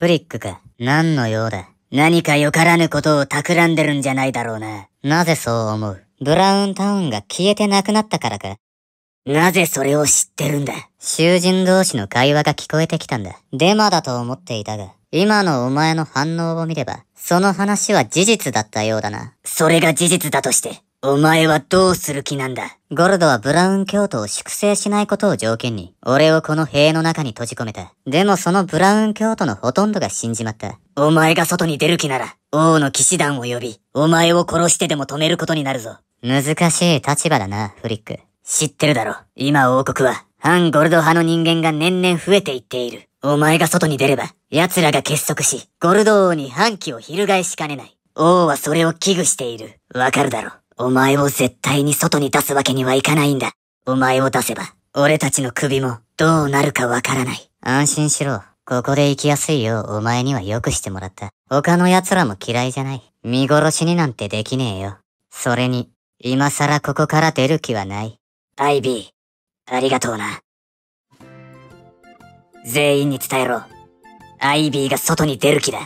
ブリックか。何の用だ。何かよからぬことを企んでるんじゃないだろうな。なぜそう思うブラウンタウンが消えてなくなったからか。なぜそれを知ってるんだ囚人同士の会話が聞こえてきたんだ。デマだと思っていたが、今のお前の反応を見れば、その話は事実だったようだな。それが事実だとして、お前はどうする気なんだゴルドはブラウン教徒を粛清しないことを条件に、俺をこの塀の中に閉じ込めた。でもそのブラウン教徒のほとんどが死んじまった。お前が外に出る気なら、王の騎士団を呼び、お前を殺してでも止めることになるぞ。難しい立場だな、フリック。知ってるだろ。今王国は、反ゴルド派の人間が年々増えていっている。お前が外に出れば、奴らが結束し、ゴルド王に反旗を翻しかねない。王はそれを危惧している。わかるだろ。お前を絶対に外に出すわけにはいかないんだ。お前を出せば、俺たちの首もどうなるかわからない。安心しろ。ここで生きやすいようお前には良くしてもらった。他の奴らも嫌いじゃない。見殺しになんてできねえよ。それに、今更ここから出る気はない。アイビー、ありがとうな。全員に伝えろ。アイビーが外に出る気だ。